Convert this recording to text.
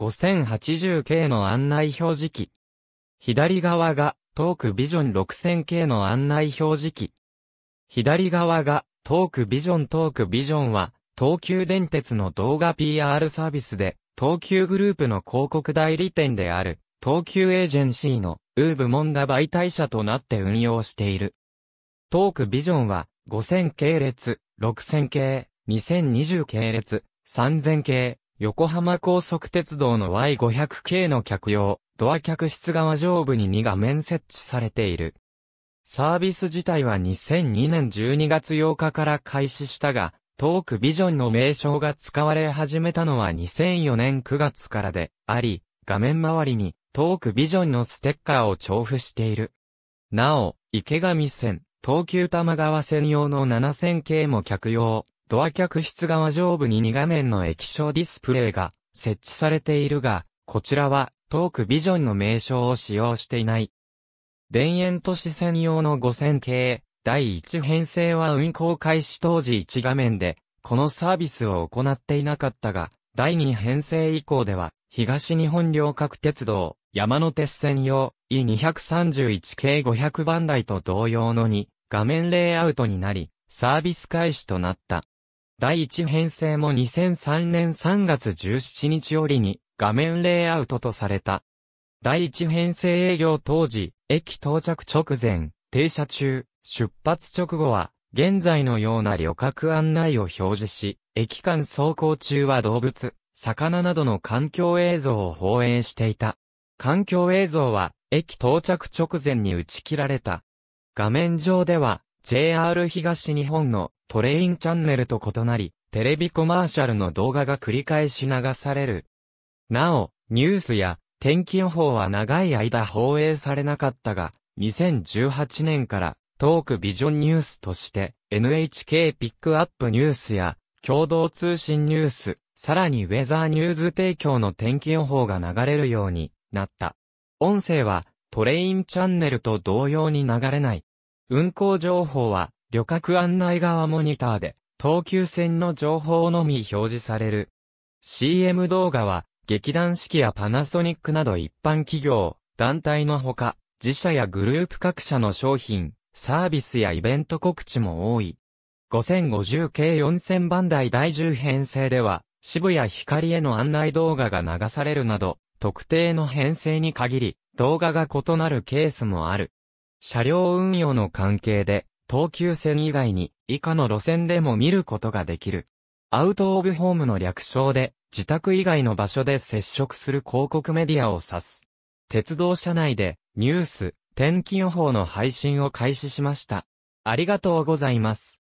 5080系の案内表示器。左側が、トークビジョン 6000K の案内表示器。左側が、トークビジョントークビジョンは、東急電鉄の動画 PR サービスで、東急グループの広告代理店である、東急エージェンシーの、ウーブモンダ媒体社となって運用している。トークビジョンは、5000系列、6000系、2020系列、3000系、横浜高速鉄道の Y500 系の客用、ドア客室側上部に2画面設置されている。サービス自体は2002年12月8日から開始したが、トークビジョンの名称が使われ始めたのは2004年9月からであり、画面周りにトークビジョンのステッカーを重布している。なお、池上線、東急玉川線用の7000系も客用、ドア客室側上部に2画面の液晶ディスプレイが設置されているが、こちらはトークビジョンの名称を使用していない。田園都市専用の5000系、第1編成は運行開始当時1画面で、このサービスを行っていなかったが、第2編成以降では、東日本両角鉄道、山手線用 E231 系500番台と同様の2、画面レイアウトになり、サービス開始となった。第1編成も2003年3月17日よりに画面レイアウトとされた。第1編成営業当時、駅到着直前、停車中、出発直後は、現在のような旅客案内を表示し、駅間走行中は動物、魚などの環境映像を放映していた。環境映像は、駅到着直前に打ち切られた。画面上では、JR 東日本のトレインチャンネルと異なり、テレビコマーシャルの動画が繰り返し流される。なお、ニュースや天気予報は長い間放映されなかったが、2018年からトークビジョンニュースとして NHK ピックアップニュースや共同通信ニュース、さらにウェザーニューズ提供の天気予報が流れるようになった。音声はトレインチャンネルと同様に流れない。運行情報は旅客案内側モニターで、東急線の情報のみ表示される。CM 動画は、劇団四季やパナソニックなど一般企業、団体のほか、自社やグループ各社の商品、サービスやイベント告知も多い。5050系4000番台第10編成では、渋谷光への案内動画が流されるなど、特定の編成に限り、動画が異なるケースもある。車両運用の関係で、東急線以外に以下の路線でも見ることができる。アウトオブホームの略称で、自宅以外の場所で接触する広告メディアを指す。鉄道車内でニュース、天気予報の配信を開始しました。ありがとうございます。